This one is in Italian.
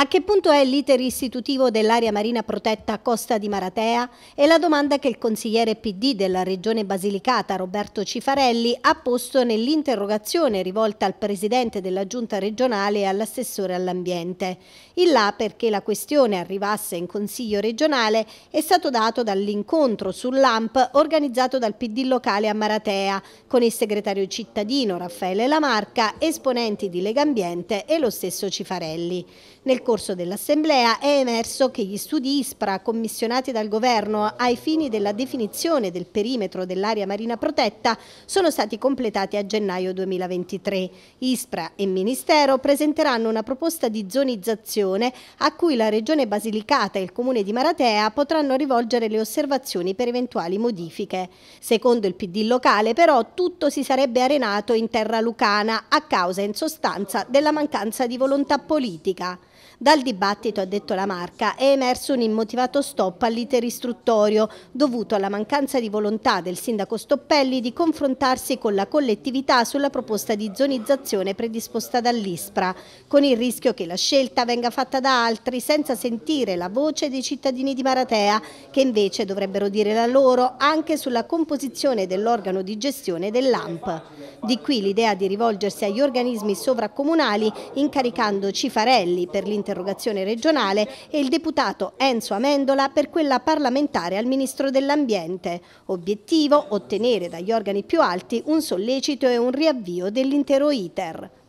A che punto è l'iter istitutivo dell'area marina protetta Costa di Maratea? È la domanda che il consigliere PD della Regione Basilicata Roberto Cifarelli ha posto nell'interrogazione rivolta al presidente della Giunta regionale e all'assessore all'ambiente. Il là perché la questione arrivasse in Consiglio regionale è stato dato dall'incontro sull'AMP organizzato dal PD locale a Maratea con il segretario cittadino Raffaele Lamarca, esponenti di Legambiente e lo stesso Cifarelli. Nel corso dell'Assemblea è emerso che gli studi ISPRA commissionati dal Governo ai fini della definizione del perimetro dell'area marina protetta sono stati completati a gennaio 2023. ISPRA e Ministero presenteranno una proposta di zonizzazione a cui la Regione Basilicata e il Comune di Maratea potranno rivolgere le osservazioni per eventuali modifiche. Secondo il PD locale però tutto si sarebbe arenato in terra lucana a causa in sostanza della mancanza di volontà politica. Dal dibattito, ha detto la marca, è emerso un immotivato stop all'iter istruttorio, dovuto alla mancanza di volontà del sindaco Stoppelli di confrontarsi con la collettività sulla proposta di zonizzazione predisposta dall'ISPRA, con il rischio che la scelta venga fatta da altri senza sentire la voce dei cittadini di Maratea, che invece dovrebbero dire la loro anche sulla composizione dell'organo di gestione dell'AMP. Di qui l'idea di rivolgersi agli organismi sovracomunali incaricando Cifarelli per l'intervento interrogazione regionale e il deputato Enzo Amendola per quella parlamentare al Ministro dell'Ambiente. Obiettivo ottenere dagli organi più alti un sollecito e un riavvio dell'intero iter.